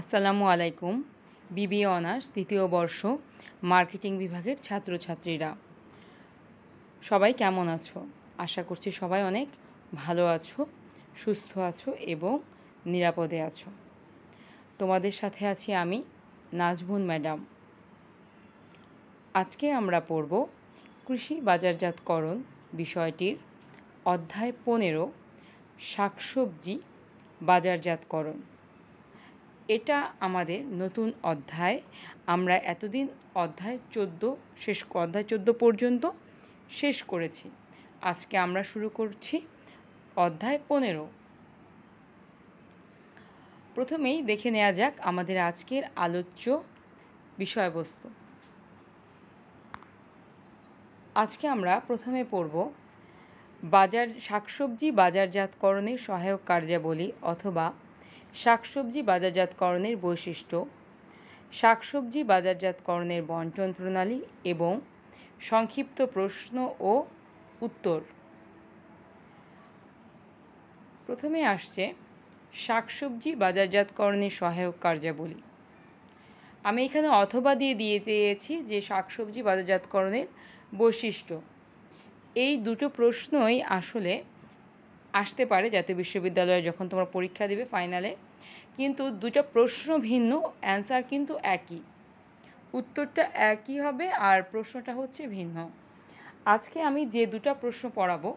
আসসালামু আলাইকুম বিবি অনার্স দ্বিতীয় বর্ষ মার্কেটিং বিভাগের ছাত্রছাত্রীরা সবাই কেমন আছো আশা করছি সবাই অনেক ভালো আছো সুস্থ আছো এবং নিরাপদে আছো তোমাদের সাথে আছি আমি নাজবুন ম্যাডাম আজকে আমরা পড়ব কৃষি বাজারজাতকরণ বিষয়টির অধ্যায় পনেরো শাকসবজি বাজারজাতকরণ এটা আমাদের নতুন অধ্যায় আমরা এতদিন অধ্যায় চোদ্দ শেষ অধ্যায় চোদ্দ পর্যন্ত শেষ করেছি আজকে আমরা শুরু করছি অধ্যায় পনেরো প্রথমেই দেখে নেওয়া যাক আমাদের আজকের আলোচ্য বিষয়বস্তু আজকে আমরা প্রথমে পড়ব বাজার শাকসবজি বাজারজাতকরণের সহায়ক কার্যাবলী অথবা শাকসবজি বাজারজাতকরণের বৈশিষ্ট্য শাকসবজি বাজারজাতকরণের বন্টন প্রণালী এবং সংক্ষিপ্ত প্রশ্ন ও উত্তর প্রথমে আসছে শাকসবজি বাজারজাতকরণের সহায়ক কার্যাবলী আমি এখানে অথবা দিয়ে দিয়ে দিয়েছি যে শাকসবজি বাজারজাতকরণের বৈশিষ্ট্য এই দুটো প্রশ্নই আসলে আসতে পারে জাতীয় বিশ্ববিদ্যালয়ে যখন তোমার পরীক্ষা দিবে ফাইনালে কিন্তু দুটা প্রশ্ন ভিন্ন অ্যান্সার কিন্তু একই উত্তরটা একই হবে আর প্রশ্নটা হচ্ছে ভিন্ন আজকে আমি যে দুটা প্রশ্ন পড়াবো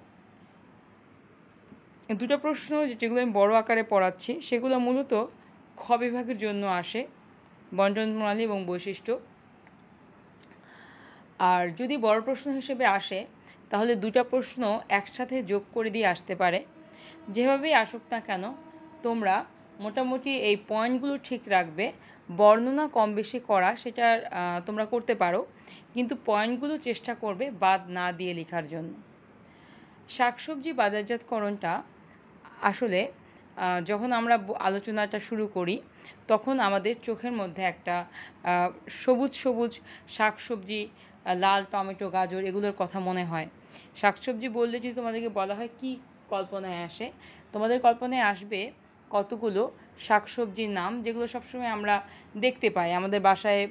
দুটো প্রশ্ন যেগুলো আমি বড় আকারে পড়াচ্ছি সেগুলো মূলত খ বিভাগের জন্য আসে বন্টন প্রণালী এবং বৈশিষ্ট্য আর যদি বড় প্রশ্ন হিসেবে আসে তাহলে দুটা প্রশ্ন একসাথে যোগ করে দিয়ে আসতে পারে যেভাবেই আসুক না কেন তোমরা মোটামুটি এই পয়েন্টগুলো ঠিক রাখবে বর্ণনা কম বেশি করা সেটা তোমরা করতে পারো কিন্তু পয়েন্টগুলো চেষ্টা করবে বাদ না দিয়ে লেখার জন্য শাকসবজি বাজারজাতকরণটা আসলে যখন আমরা আলোচনাটা শুরু করি তখন আমাদের চোখের মধ্যে একটা সবুজ সবুজ শাকসবজি লাল টমেটো গাজর এগুলোর কথা মনে হয় শাকসবজি বললে যদি তোমাদেরকে বলা হয় কি কল্পনায় আসে তোমাদের কল্পনায় আসবে কতগুলো শাকসবজির নাম যেগুলো সবসময় আমরা দেখতে পাই আমাদের বাসায়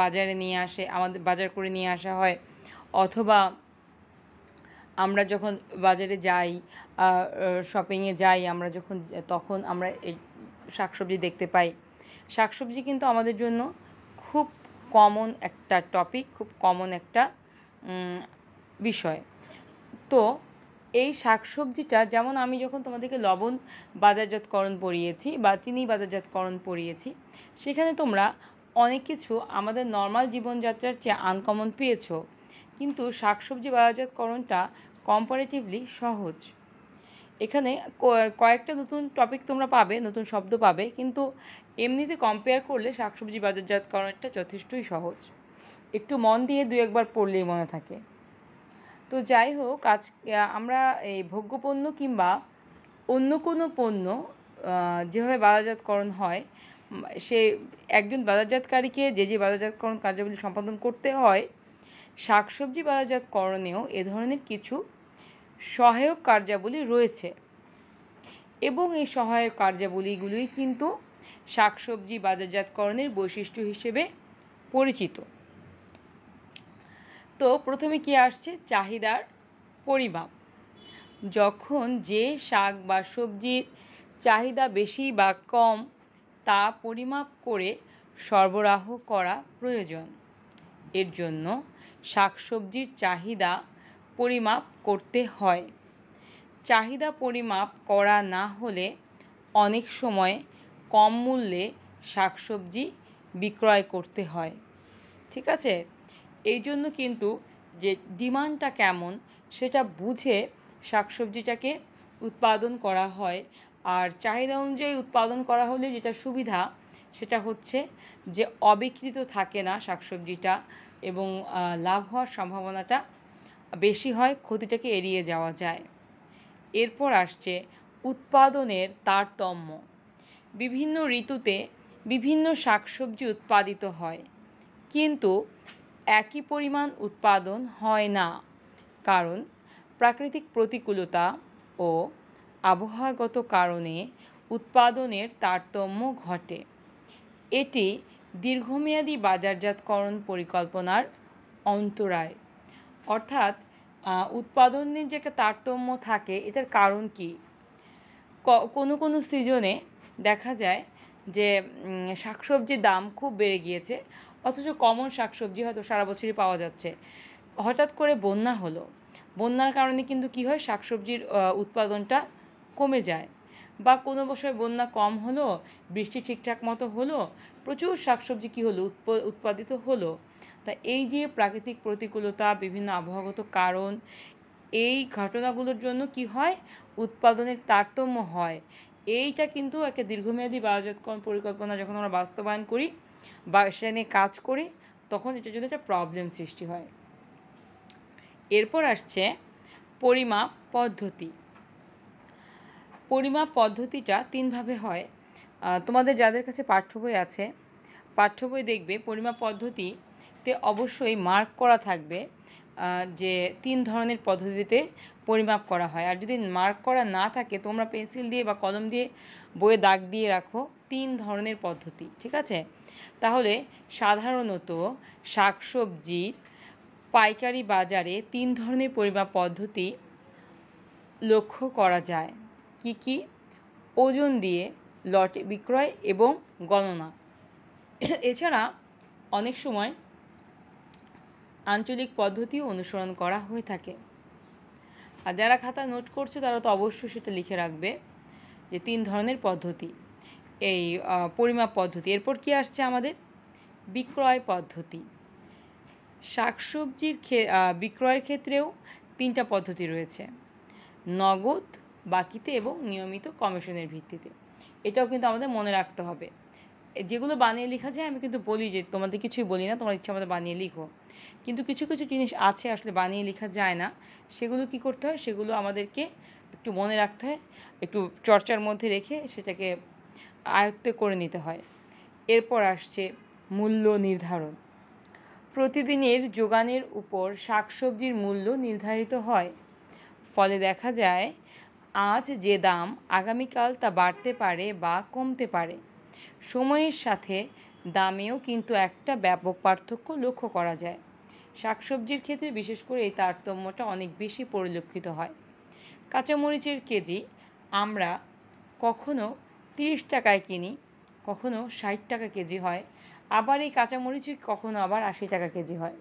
বাজারে নিয়ে আসে আমাদের বাজার করে নিয়ে আসা হয় অথবা আমরা যখন বাজারে যাই শপিংয়ে যাই আমরা যখন তখন আমরা এই শাকসবজি দেখতে পাই শাকসবজি কিন্তু আমাদের জন্য খুব কমন একটা টপিক খুব কমন একটা বিষয় তো এই শাকসবজিটা যেমন আমি যখন তোমাদেরকে লবণ বাজারজাতকরণ পড়িয়েছি বা চিনি বাজারজাতকরণ পড়িয়েছি সেখানে তোমরা অনেক কিছু আমাদের নর্মাল জীবনযাত্রার চেয়ে আনকমন পেয়েছো কিন্তু শাকসবজি বাজারজাতকরণটা কম্পারেটিভলি সহজ এখানে কয়েকটা নতুন টপিক তোমরা পাবে নতুন শব্দ পাবে কিন্তু এমনিতে কম্পেয়ার করলে শাকসবজি বাজারজাতকরণটা যথেষ্টই সহজ একটু মন দিয়ে দুই একবার পড়লেই মনে থাকে তো যাই হোক আজ আমরা এই ভোগ্যপণ্য কিংবা অন্য কোনো পণ্য যেভাবে বাজারজাতকরণ হয় সে একজন বাজারজাতকারীকে যে যে বাজারজাতকরণ কার্যাবলী সম্পাদন করতে হয় শাকসবজি বাজারজাতকরণেও এ ধরনের কিছু সহায়ক কার্যাবলী রয়েছে এবং এই সহায়ক কার্যাবলীগুলোই কিন্তু শাকসবজি বাজারজাতকরণের বৈশিষ্ট্য হিসেবে পরিচিত তো প্রথমে কি আসছে চাহিদার পরিমাপ যখন যে শাক বা সবজির চাহিদা বেশি বা কম তা পরিমাপ করে সরবরাহ করা প্রয়োজন এর জন্য শাকসবজির চাহিদা পরিমাপ করতে হয় চাহিদা পরিমাপ করা না হলে অনেক সময় কম মূল্যে শাকসবজি বিক্রয় করতে হয় ঠিক আছে এই জন্য কিন্তু যে ডিমান্ডটা কেমন সেটা বুঝে শাকসবজিটাকে উৎপাদন করা হয় আর চাহিদা অনুযায়ী উৎপাদন করা হলে যেটা সুবিধা সেটা হচ্ছে যে অবিকৃত থাকে না শাকসবজিটা এবং লাভ হওয়ার সম্ভাবনাটা বেশি হয় ক্ষতিটাকে এড়িয়ে যাওয়া যায় এরপর আসছে উৎপাদনের তারতম্য বিভিন্ন ঋতুতে বিভিন্ন শাকসবজি উৎপাদিত হয় কিন্তু একই পরিমাণ উৎপাদন হয় না কারণ প্রাকৃতিক প্রতিকূলতা ও আবহাওয়াগত কারণে উৎপাদনের তারতম্য ঘটে এটি দীর্ঘমেয়াদী বাজারজাতকরণ পরিকল্পনার অন্তরায় অর্থাৎ উৎপাদনের যে একটা তারতম্য থাকে এটার কারণ কি কোনো কোনো সিজনে দেখা যায় যে শাকসবজির দাম খুব বেড়ে গিয়েছে অথচ কমন শাকসবজি হয়তো সারা বছরই পাওয়া যাচ্ছে হঠাৎ করে বন্যা হলো বন্যার কারণে কিন্তু কি হয় শাকসবজির উৎপাদনটা কমে যায় বা কোনো বছর বন্যা কম হলো বৃষ্টি ঠিকঠাক মতো হলো প্রচুর শাকসবজি কি হলো উৎপাদিত হলো তা এই যে প্রাকৃতিক প্রতিকূলতা বিভিন্ন আবহাওয়াগত কারণ এই ঘটনাগুলোর জন্য কি হয় উৎপাদনের তারতম্য হয় এইটা কিন্তু একটা দীর্ঘমেয়াদী বাজাতকরণ পরিকল্পনা যখন আমরা বাস্তবায়ন করি বা সেটা নিয়ে কাজ করি তখন এটা যদি একটা প্রবলেম সৃষ্টি হয় এরপর আসছে পরিমাপ পদ্ধতি পরিমাপ পদ্ধতিটা তিনভাবে হয় তোমাদের যাদের কাছে পাঠ্য বই আছে পাঠ্য বই দেখবে পরিমাপ পদ্ধতি বইতে অবশ্যই মার্ক করা থাকবে যে তিন ধরনের পদ্ধতিতে পরিমাপ করা হয় আর যদি মার্ক করা না থাকে তোমরা পেন্সিল দিয়ে বা কলম দিয়ে বইয়ে দাগ দিয়ে রাখো তিন ধরনের পদ্ধতি ঠিক আছে তাহলে সাধারণত শাকসবজির পাইকারি বাজারে তিন ধরনের পরিমাপ পদ্ধতি লক্ষ্য করা যায় কি কি ওজন দিয়ে লটে বিক্রয় এবং গণনা এছাড়া অনেক সময় আঞ্চলিক পদ্ধতিও অনুসরণ করা হয়ে থাকে আর যারা খাতা নোট করছে তারা তো অবশ্যই সেটা লিখে রাখবে যে তিন ধরনের পদ্ধতি এই পরিমাপ পদ্ধতি এরপর কি আসছে আমাদের বিক্রয় পদ্ধতি শাকসবজির বিক্রয়ের ক্ষেত্রেও তিনটা পদ্ধতি রয়েছে নগদ বাকিতে এবং নিয়মিত কমিশনের ভিত্তিতে এটাও কিন্তু আমাদের মনে রাখতে হবে যেগুলো বানিয়ে লেখা যায় আমি কিন্তু বলি যে তোমাদের কিছুই বলি না তোমার ইচ্ছা মতো বানিয়ে লিখো কিন্তু কিছু কিছু জিনিস আছে আসলে বানিয়ে লেখা যায় না সেগুলো কি করতে হয় সেগুলো আমাদেরকে একটু মনে রাখতে হয় একটু চর্চার মধ্যে রেখে সেটাকে আয়ত্তে করে নিতে হয় এরপর আসছে মূল্য নির্ধারণ প্রতিদিনের যোগানের উপর শাকসবজির মূল্য নির্ধারিত হয় ফলে দেখা যায় আজ যে দাম আগামীকাল তা বাড়তে পারে বা কমতে পারে সময়ের সাথে দামেও কিন্তু একটা ব্যাপক পার্থক্য লক্ষ্য করা যায় শাকসবজির ক্ষেত্রে বিশেষ করে এই তারতম্যটা অনেক বেশি পরিলক্ষিত হয় কাঁচামরিচের কেজি আমরা কখনো তিরিশ টাকায় কিনি কখনো ষাট টাকা কেজি হয় আবার এই কাঁচামরিচই কখনো আবার আশি টাকা কেজি হয়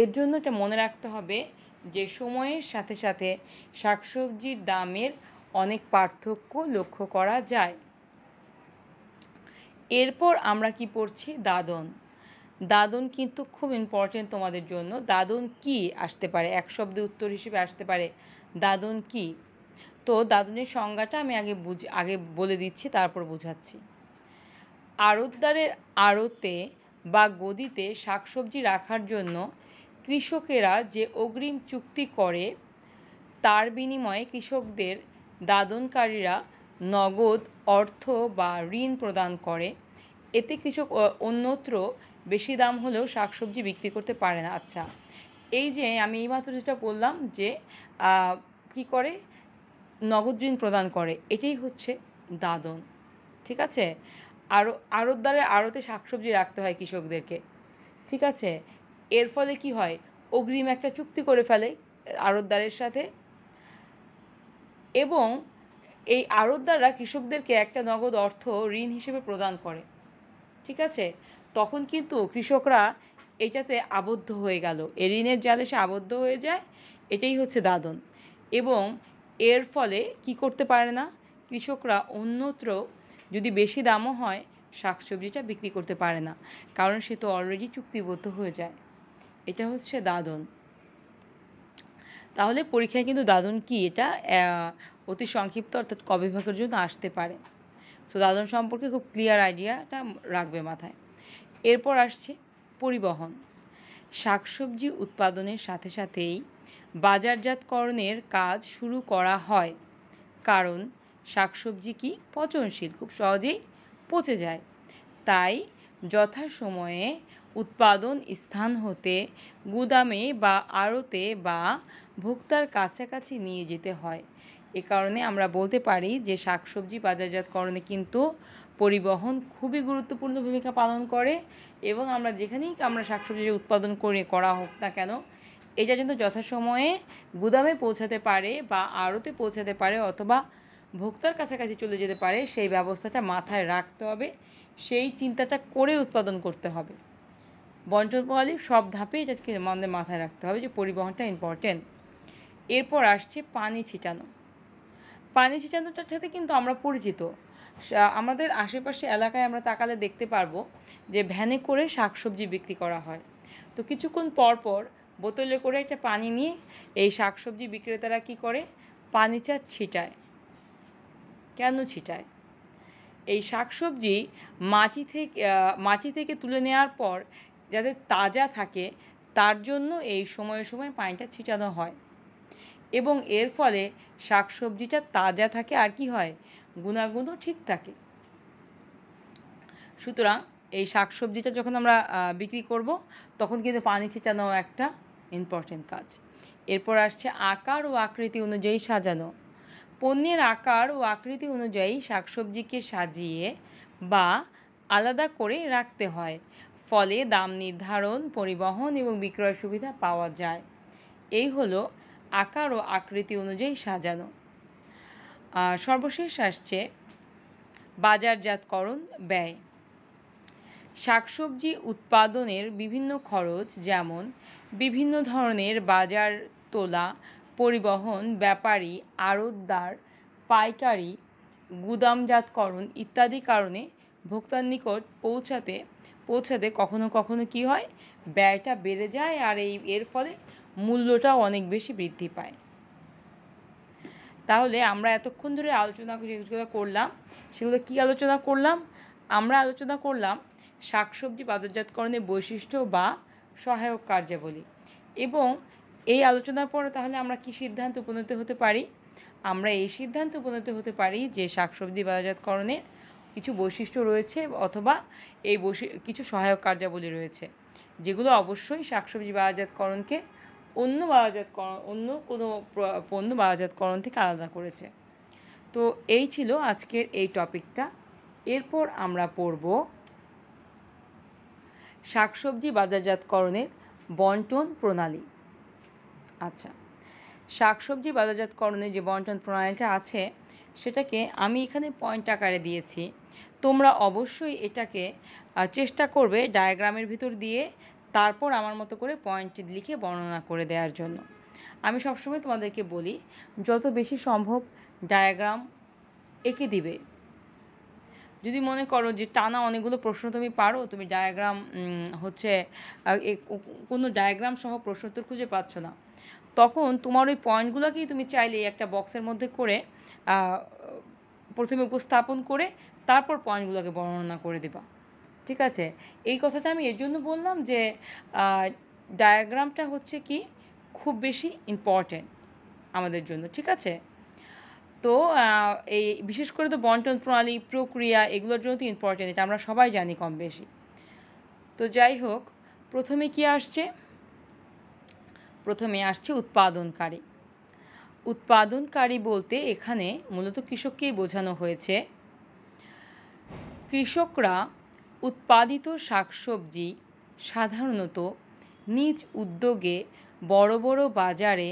এর জন্য এটা মনে রাখতে হবে যে সময়ের সাথে সাথে শাকসবজির দামের অনেক পার্থক্য লক্ষ্য করা যায় এরপর আমরা কি পড়ছি দাদন দাদন কিন্তু খুব ইম্পর্টেন্ট তোমাদের জন্য দাদন কি আসতে পারে এক শব্দে উত্তর হিসেবে আসতে পারে দাদন কি তো দাদনের সংজ্ঞাটা আমি আগে বুঝ আগে বলে দিচ্ছি তারপর বুঝাচ্ছি আড়তদারের আড়তে বা গদিতে শাকসবজি রাখার জন্য কৃষকেরা যে অগ্রিম চুক্তি করে তার বিনিময়ে কৃষকদের দাদনকারীরা নগদ অর্থ বা ঋণ প্রদান করে এতে কৃষক অন্যত্র বেশি দাম হলেও শাকসবজি বিক্রি করতে পারে না আচ্ছা এই যে আমি এই মাত্র যেটা বললাম যে কি করে নগদ ঋণ প্রদান করে এটাই হচ্ছে দাদন ঠিক আছে আরও আড়তদারে আড়তে শাকসবজি রাখতে হয় কৃষকদেরকে ঠিক আছে এর ফলে কি হয় অগ্রিম একটা চুক্তি করে ফেলে আড়তদারের সাথে এবং এই আড়তদাররা কৃষকদেরকে একটা নগদ অর্থ ঋণ হিসেবে প্রদান করে ঠিক আছে তখন কিন্তু কৃষকরা এটাতে আবদ্ধ হয়ে গেল এ ঋণের জালে সে আবদ্ধ হয়ে যায় এটাই হচ্ছে দাদন এবং এর ফলে কি করতে পারে না কৃষকরা অন্যত্র যদি বেশি দামও হয় শাকসবজিটা বিক্রি করতে পারে না কারণ সে তো অলরেডি চুক্তিবদ্ধ হয়ে যায় এটা হচ্ছে দাদন তাহলে পরীক্ষায় কিন্তু দাদন কি এটা অতি সংক্ষিপ্ত অর্থাৎ কবিভাগের জন্য আসতে পারে তো দাদন সম্পর্কে খুব ক্লিয়ার আইডিয়াটা রাখবে মাথায় এরপর আসছে পরিবহন শাকসবজি উৎপাদনের সাথে সাথেই বাজারজাতকরণের কাজ শুরু করা হয় কারণ শাকসবজি কি পচনশীল খুব সহজেই পচে যায় তাই যথাসময়ে উৎপাদন স্থান হতে গুদামে বা আড়তে বা ভোক্তার কাছাকাছি নিয়ে যেতে হয় এ কারণে আমরা বলতে পারি যে শাকসবজি বাজারজাতকরণে কিন্তু পরিবহন খুবই গুরুত্বপূর্ণ ভূমিকা পালন করে এবং আমরা যেখানেই আমরা শাকসবজি উৎপাদন করে করা হোক না কেন এটা কিন্তু যথাসময়ে গুদামে পৌঁছাতে পারে বা আড়তে পৌঁছাতে পারে অথবা ভোক্তার কাছাকাছি চলে যেতে পারে সেই ব্যবস্থাটা মাথায় রাখতে হবে সেই চিন্তাটা করে উৎপাদন করতে হবে বন্টন প্রণালীর সব ধাপে এটাকে আমাদের মাথায় রাখতে হবে যে পরিবহনটা ইম্পর্টেন্ট এরপর আসছে পানি ছিটানো পানি ছিটানোটার সাথে কিন্তু আমরা পরিচিত আমাদের আশেপাশে এলাকায় আমরা তাকালে দেখতে পারবো যে ভ্যানে করে শাকসবজি বিক্রি করা হয় তো কিছুক্ষণ পর পর বোতলে করে একটা পানি নিয়ে এই শাকসবজি বিক্রেতারা কি করে পানিটা ছিটায় কেন ছিটায় এই শাকসবজি মাটি থেকে মাটি থেকে তুলে নেওয়ার পর যাতে তাজা থাকে তার জন্য এই সময়ে সময় পানিটা ছিটানো হয় এবং এর ফলে শাকসবজিটা তাজা থাকে আর কি হয় গুণাগুণও ঠিক থাকে সুতরাং এই শাকসবজিটা যখন আমরা বিক্রি করব তখন কিন্তু পানি ছিটানো একটা ইম্পর্টেন্ট কাজ এরপর আসছে আকার ও আকৃতি অনুযায়ী সাজানো পণ্যের আকার ও আকৃতি অনুযায়ী শাকসবজিকে সাজিয়ে বা আলাদা করে রাখতে হয় ফলে দাম নির্ধারণ পরিবহন এবং বিক্রয় সুবিধা পাওয়া যায় এই হলো আকার ও আকৃতি অনুযায়ী সাজানো সর্বশেষ আসছে বাজারজাতকরণ ব্যয় শাকসবজি উৎপাদনের বিভিন্ন খরচ যেমন বিভিন্ন ধরনের বাজার তোলা পরিবহন ব্যাপারী আড়তদার পাইকারি গুদামজাতকরণ ইত্যাদি কারণে ভোক্তার নিকট পৌঁছাতে পৌঁছাতে কখনো কখনো কি হয় ব্যয়টা বেড়ে যায় আর এই এর ফলে মূল্যটা অনেক বেশি বৃদ্ধি পায় তাহলে আমরা এতক্ষণ ধরে আলোচনা যেগুলো করলাম সেগুলো কি আলোচনা করলাম আমরা আলোচনা করলাম শাকসবজি বাজারজাতকরণের বৈশিষ্ট্য বা সহায়ক কার্যাবলী এবং এই আলোচনার পরে তাহলে আমরা কি সিদ্ধান্ত উপনীত হতে পারি আমরা এই সিদ্ধান্ত উপনীত হতে পারি যে শাকসবজি বাজারজাতকরণের কিছু বৈশিষ্ট্য রয়েছে অথবা এই বৈশি কিছু সহায়ক কার্যাবলী রয়েছে যেগুলো অবশ্যই শাকসবজি বাজারজাতকরণকে অন্য বাজারজাতকরণ অন্য কোনো পণ্য বাজারজাতকরণ থেকে আলাদা করেছে তো এই ছিল আজকের এই টপিকটা এরপর আমরা পড়ব শাকসবজি বাজারজাতকরণের বন্টন প্রণালী আচ্ছা শাকসবজি বাজারজাতকরণের যে বন্টন প্রণালীটা আছে সেটাকে আমি এখানে পয়েন্ট আকারে দিয়েছি তোমরা অবশ্যই এটাকে চেষ্টা করবে ডায়াগ্রামের ভিতর দিয়ে তারপর আমার মতো করে পয়েন্ট লিখে বর্ণনা করে দেওয়ার জন্য আমি সবসময় তোমাদেরকে বলি যত বেশি সম্ভব ডায়াগ্রাম এঁকে দিবে যদি মনে করো যে টানা অনেকগুলো প্রশ্ন তুমি পারো তুমি ডায়াগ্রাম হচ্ছে কোনো ডায়াগ্রাম সহ প্রশ্ন উত্তর খুঁজে পাচ্ছ না তখন তোমার ওই পয়েন্টগুলোকেই তুমি চাইলে একটা বক্সের মধ্যে করে প্রথমে উপস্থাপন করে তারপর পয়েন্টগুলোকে বর্ণনা করে দেবা ঠিক আছে এই কথাটা আমি এর জন্য বললাম যে ডায়াগ্রামটা হচ্ছে কি খুব বেশি ইম্পর্টেন্ট আমাদের জন্য ঠিক আছে তো এই বিশেষ করে তো বন্টন প্রণালী প্রক্রিয়া এগুলোর জন্য তো ইম্পর্টেন্ট এটা আমরা সবাই জানি কম বেশি তো যাই হোক প্রথমে কি আসছে প্রথমে আসছে উৎপাদনকারী উৎপাদনকারী বলতে এখানে মূলত কৃষককেই বোঝানো হয়েছে কৃষকরা উৎপাদিত শাকসবজি সাধারণত নিজ উদ্যোগে বড় বড় বাজারে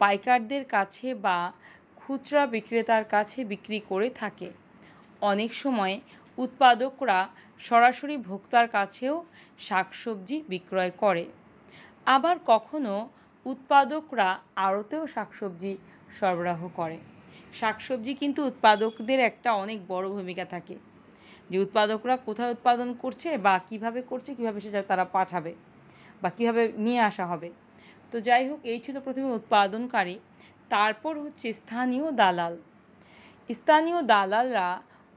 পাইকারদের কাছে বা খুচরা বিক্রেতার কাছে বিক্রি করে থাকে অনেক সময় উৎপাদকরা সরাসরি ভোক্তার কাছেও শাকসবজি বিক্রয় করে আবার কখনো উৎপাদকরা আড়তেও শাকসবজি সরবরাহ করে শাকসবজি কিন্তু উৎপাদকদের একটা অনেক বড় ভূমিকা থাকে যে উৎপাদকরা কোথায় উৎপাদন করছে বা কিভাবে করছে কিভাবে সেটা তারা পাঠাবে বা কিভাবে নিয়ে আসা হবে তো যাই হোক এই ছিল প্রথমে উৎপাদনকারী তারপর হচ্ছে স্থানীয় দালাল স্থানীয় দালালরা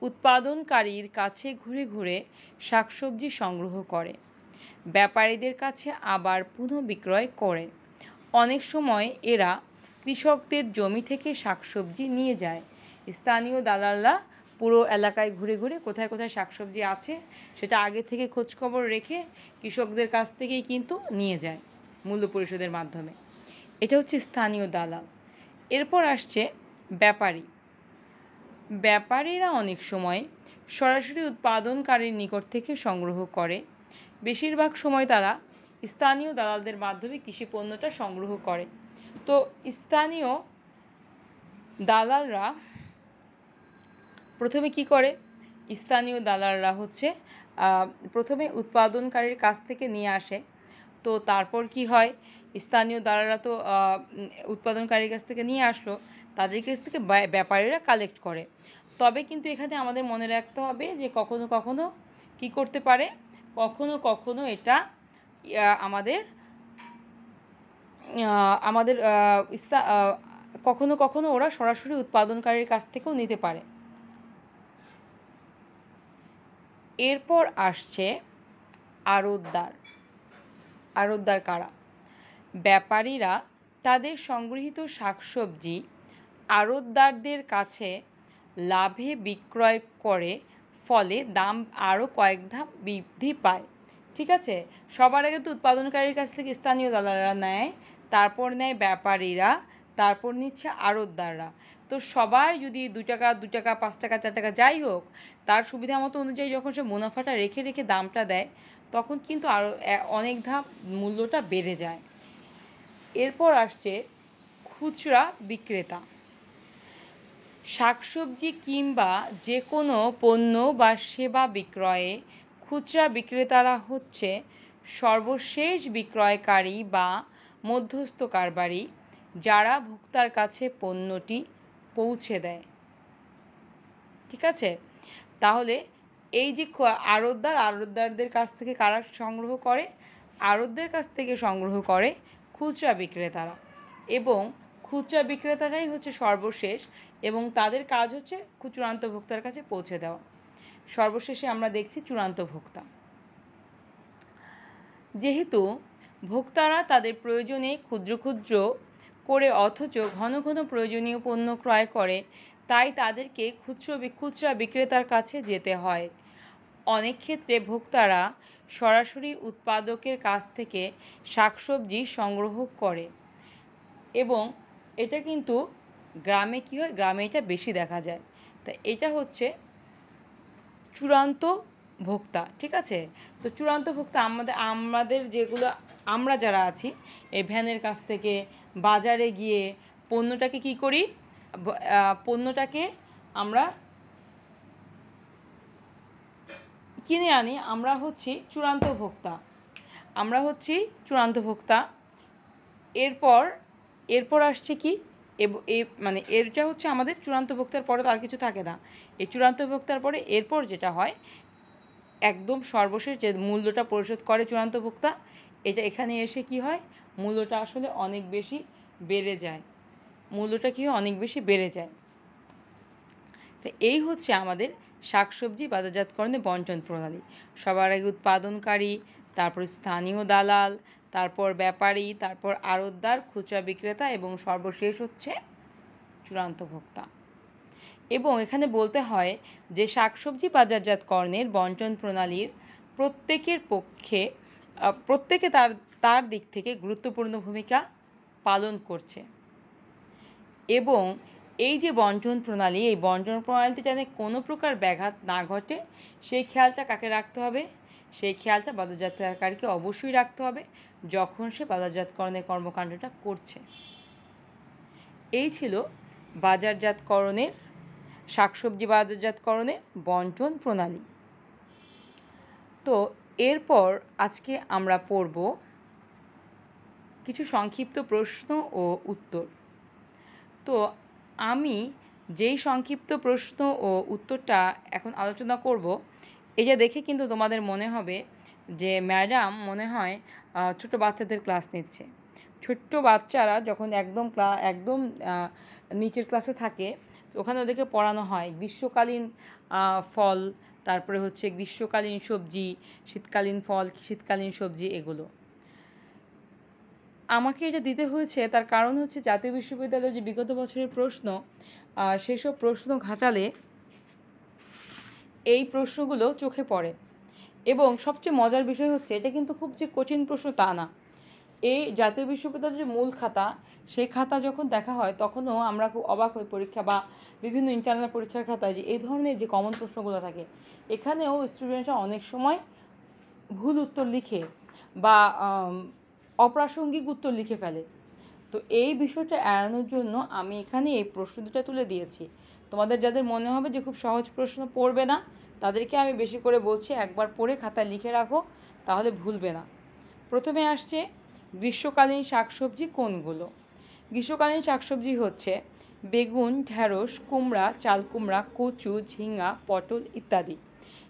উৎপাদনকারীর কাছে ঘুরে ঘুরে শাকসবজি সংগ্রহ করে ব্যাপারীদের কাছে আবার পুনঃবিক্রয় করে অনেক সময় এরা কৃষকদের জমি থেকে শাকসবজি নিয়ে যায় স্থানীয় দালালরা পুরো এলাকায় ঘুরে ঘুরে কোথায় কোথায় শাকসবজি আছে সেটা আগে থেকে খোঁজখবর রেখে কৃষকদের কাছ থেকেই কিন্তু নিয়ে যায় মূল্য পরিশোধের মাধ্যমে এটা হচ্ছে স্থানীয় দালাল এরপর আসছে ব্যাপারী ব্যাপারীরা অনেক সময় সরাসরি উৎপাদনকারীর নিকট থেকে সংগ্রহ করে বেশিরভাগ সময় তারা স্থানীয় দালালদের মাধ্যমে কৃষি পণ্যটা সংগ্রহ করে তো স্থানীয় দালালরা প্রথমে কি করে স্থানীয় দালালরা হচ্ছে প্রথমে উৎপাদনকারীর কাছ থেকে নিয়ে আসে তো তারপর কি হয় স্থানীয় দালালরা তো উৎপাদনকারীর কাছ থেকে নিয়ে আসলো তাদের কাছ থেকে ব্যাপারীরা কালেক্ট করে তবে কিন্তু এখানে আমাদের মনে রাখতে হবে যে কখনো কখনো কি করতে পারে কখনো কখনো এটা আমাদের আমাদের কখনো কখনো ওরা সরাসরি উৎপাদনকারীর কাছ থেকেও নিতে পারে এরপর আসছে আড়তদার আড়তদার কারা ব্যাপারীরা তাদের সংগৃহীত শাকসবজি আড়তদারদের কাছে লাভে বিক্রয় করে ফলে দাম আরও কয়েক ধাপ বৃদ্ধি পায় ঠিক আছে সবার আগে তো উৎপাদনকারীর কাছ থেকে স্থানীয় দালালরা নেয় তারপর নেয় ব্যাপারীরা তারপর নিচ্ছে আড়তদাররা তো সবাই যদি দু টাকা দু টাকা পাঁচ টাকা চার টাকা যাই হোক তার সুবিধা মতো অনুযায়ী যখন সে মুনাফাটা রেখে রেখে দামটা দেয় তখন কিন্তু আরও অনেক ধাপ মূল্যটা বেড়ে যায় এরপর আসছে খুচরা বিক্রেতা শাকসবজি কিংবা যে কোনো পণ্য বা সেবা বিক্রয়ে খুচরা বিক্রেতারা হচ্ছে সর্বশেষ বিক্রয়কারী বা মধ্যস্থ কারবারি যারা ভোক্তার কাছে পণ্যটি পৌঁছে দেয় ঠিক আছে তাহলে এই যে আড়তদার আড়তদারদের কাছ থেকে কারা সংগ্রহ করে আড়তদের কাছ থেকে সংগ্রহ করে খুচরা বিক্রেতারা এবং খুচরা বিক্রেতারাই হচ্ছে সর্বশেষ এবং তাদের কাজ হচ্ছে চূড়ান্ত ভোক্তার কাছে পৌঁছে দেওয়া সর্বশেষে আমরা দেখছি চূড়ান্ত ভোক্তা যেহেতু ভোক্তারা তাদের প্রয়োজনে ক্ষুদ্র ক্ষুদ্র করে অথচ ঘন ঘন প্রয়োজনীয় পণ্য ক্রয় করে তাই তাদেরকে খুচরো খুচরা বিক্রেতার কাছে যেতে হয় অনেক ক্ষেত্রে ভোক্তারা সরাসরি উৎপাদকের কাছ থেকে শাকসবজি সংগ্রহ করে এবং এটা কিন্তু গ্রামে কী হয় গ্রামে এটা বেশি দেখা যায় তা এটা হচ্ছে চূড়ান্ত ভোক্তা ঠিক আছে তো চূড়ান্ত ভোক্তা আমাদের আমাদের যেগুলো আমরা যারা আছি এই ভ্যানের কাছ থেকে বাজারে গিয়ে পণ্যটাকে কি করি পণ্যটাকে আমরা কিনে আনি আমরা হচ্ছি চূড়ান্ত ভোক্তা আমরা হচ্ছি চূড়ান্ত ভোক্তা এরপর এরপর আসছে কি মানে এটা হচ্ছে আমাদের চূড়ান্ত ভোক্তার পরে তো আর কিছু থাকে না এই চূড়ান্ত ভোক্তার পরে এরপর যেটা হয় একদম সর্বশেষ যে মূল্যটা পরিশোধ করে চূড়ান্ত ভোক্তা এটা এখানে এসে কি হয় মূল্যটা আসলে অনেক বেশি বেড়ে যায় মূল্যটা কি অনেক বেশি বেড়ে যায় তো এই হচ্ছে আমাদের শাকসবজি বাজারজাতকরণের বন্টন প্রণালী সবার আগে উৎপাদনকারী তারপর স্থানীয় দালাল তারপর ব্যাপারী তারপর আড়তদার খুচরা বিক্রেতা এবং সর্বশেষ হচ্ছে চূড়ান্ত ভোক্তা এবং এখানে বলতে হয় যে শাকসবজি বাজারজাতকরণের বন্টন প্রণালীর প্রত্যেকের পক্ষে প্রত্যেকে তার তার দিক থেকে গুরুত্বপূর্ণ ভূমিকা পালন করছে এবং এই যে বন্টন প্রণালী এই বন্টন প্রণালীতে যেন কোনো প্রকার ব্যাঘাত না ঘটে সেই খেয়ালটা কাকে রাখতে হবে সেই খেয়ালটা বাজারজাতকারীকে অবশ্যই রাখতে হবে যখন সে বাজারজাতকরণের কর্মকাণ্ডটা করছে এই ছিল বাজারজাতকরণের শাকসবজি বাজারজাতকরণের বন্টন প্রণালী তো এরপর আজকে আমরা পড়ব কিছু সংক্ষিপ্ত প্রশ্ন ও উত্তর তো আমি যেই সংক্ষিপ্ত প্রশ্ন ও উত্তরটা এখন আলোচনা করব এটা দেখে কিন্তু তোমাদের মনে হবে যে ম্যাডাম মনে হয় ছোট বাচ্চাদের ক্লাস নিচ্ছে ছোট্ট বাচ্চারা যখন একদম ক্লা একদম নিচের ক্লাসে থাকে ওখানে ওদেরকে পড়ানো হয় গ্রীষ্মকালীন ফল তারপরে হচ্ছে গ্রীষ্মকালীন সবজি শীতকালীন ফল শীতকালীন সবজি এগুলো আমাকে এটা দিতে হয়েছে তার কারণ হচ্ছে জাতীয় বিশ্ববিদ্যালয়ের যে বিগত বছরের প্রশ্ন সেসব প্রশ্ন ঘাটালে এই প্রশ্নগুলো চোখে পড়ে এবং সবচেয়ে মজার বিষয় হচ্ছে এটা কিন্তু খুব যে কঠিন প্রশ্ন তা না এই জাতীয় বিশ্ববিদ্যালয়ের যে মূল খাতা সেই খাতা যখন দেখা হয় তখনও আমরা খুব অবাক হই পরীক্ষা বা বিভিন্ন ইন্টারনাল পরীক্ষার খাতায় যে এই ধরনের যে কমন প্রশ্নগুলো থাকে এখানেও স্টুডেন্টরা অনেক সময় ভুল উত্তর লিখে বা অপ্রাসঙ্গিক উত্তর লিখে ফেলে তো এই বিষয়টা এড়ানোর জন্য আমি এখানে এই প্রশ্ন দুটা তুলে দিয়েছি তোমাদের যাদের মনে হবে যে খুব সহজ প্রশ্ন পড়বে না তাদেরকে আমি বেশি করে বলছি একবার পড়ে খাতা লিখে রাখো তাহলে ভুলবে না প্রথমে আসছে গ্রীষ্মকালীন শাকসবজি কোনগুলো গ্রীষ্মকালীন শাকসবজি হচ্ছে বেগুন ঢ্যাঁড়স কুমড়া চালকুমড়া কচু ঝিঙা পটল ইত্যাদি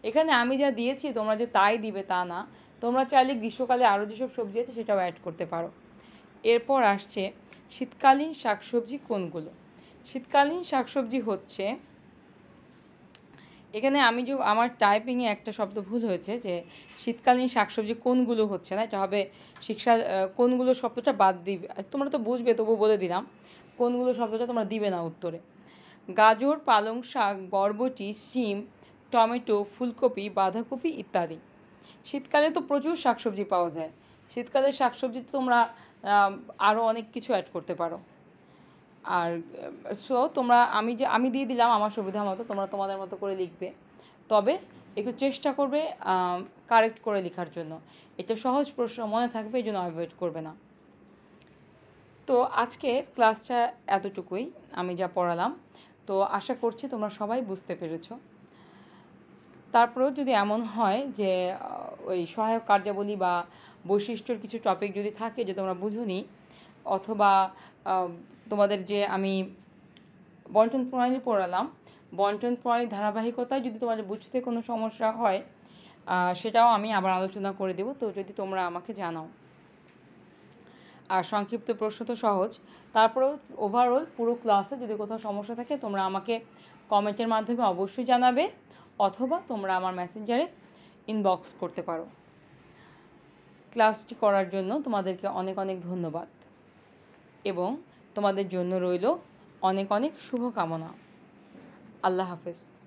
এখানে আমি যা দিয়েছি তোমরা যে তাই দিবে তা না তোমরা চাইলে গ্রীষ্মকালে আরও যেসব সবজি আছে সেটাও অ্যাড করতে পারো এরপর আসছে শীতকালীন শাকসবজি কোনগুলো শীতকালীন শাকসবজি হচ্ছে এখানে আমি যে আমার টাইপিংয়ে একটা শব্দ ভুল হয়েছে যে শীতকালীন শাকসবজি কোনগুলো হচ্ছে না এটা হবে শিক্ষা কোনগুলো শব্দটা বাদ দিবে তোমরা তো বুঝবে তবু বলে দিলাম কোনগুলো শব্দটা তোমরা দিবে না উত্তরে গাজর পালং শাক বরবটি সিম টমেটো ফুলকপি বাঁধাকপি ইত্যাদি শীতকালে তো প্রচুর শাকসবজি পাওয়া যায় শীতকালে শাকসবজি তোমরা আরও অনেক কিছু অ্যাড করতে পারো আর সো তোমরা আমি যে আমি দিয়ে দিলাম আমার সুবিধা মতো তোমরা তোমাদের মতো করে লিখবে তবে একটু চেষ্টা করবে কারেক্ট করে লেখার জন্য এটা সহজ প্রশ্ন মনে থাকবে এই জন্য অ্যাভয়েড করবে না তো আজকে ক্লাসটা এতটুকুই আমি যা পড়ালাম তো আশা করছি তোমরা সবাই বুঝতে পেরেছ তারপরেও যদি এমন হয় যে ওই সহায়ক কার্যাবলী বা বৈশিষ্ট্যর কিছু টপিক যদি থাকে যে তোমরা বুঝুনি অথবা তোমাদের যে আমি বন্টন প্রণালী পড়ালাম বন্টন প্রণালীর ধারাবাহিকতায় যদি তোমাদের বুঝতে কোনো সমস্যা হয় সেটাও আমি আবার আলোচনা করে দেব তো যদি তোমরা আমাকে জানাও আর সংক্ষিপ্ত প্রশ্ন তো সহজ তারপরেও ওভারঅল পুরো ক্লাসে যদি কোথাও সমস্যা থাকে তোমরা আমাকে কমেন্টের মাধ্যমে অবশ্যই জানাবে অথবা তোমরা আমার মেসেঞ্জারে ইনবক্স করতে পারো ক্লাসটি করার জন্য তোমাদেরকে অনেক অনেক ধন্যবাদ এবং তোমাদের জন্য রইল অনেক অনেক শুভকামনা আল্লাহ হাফেজ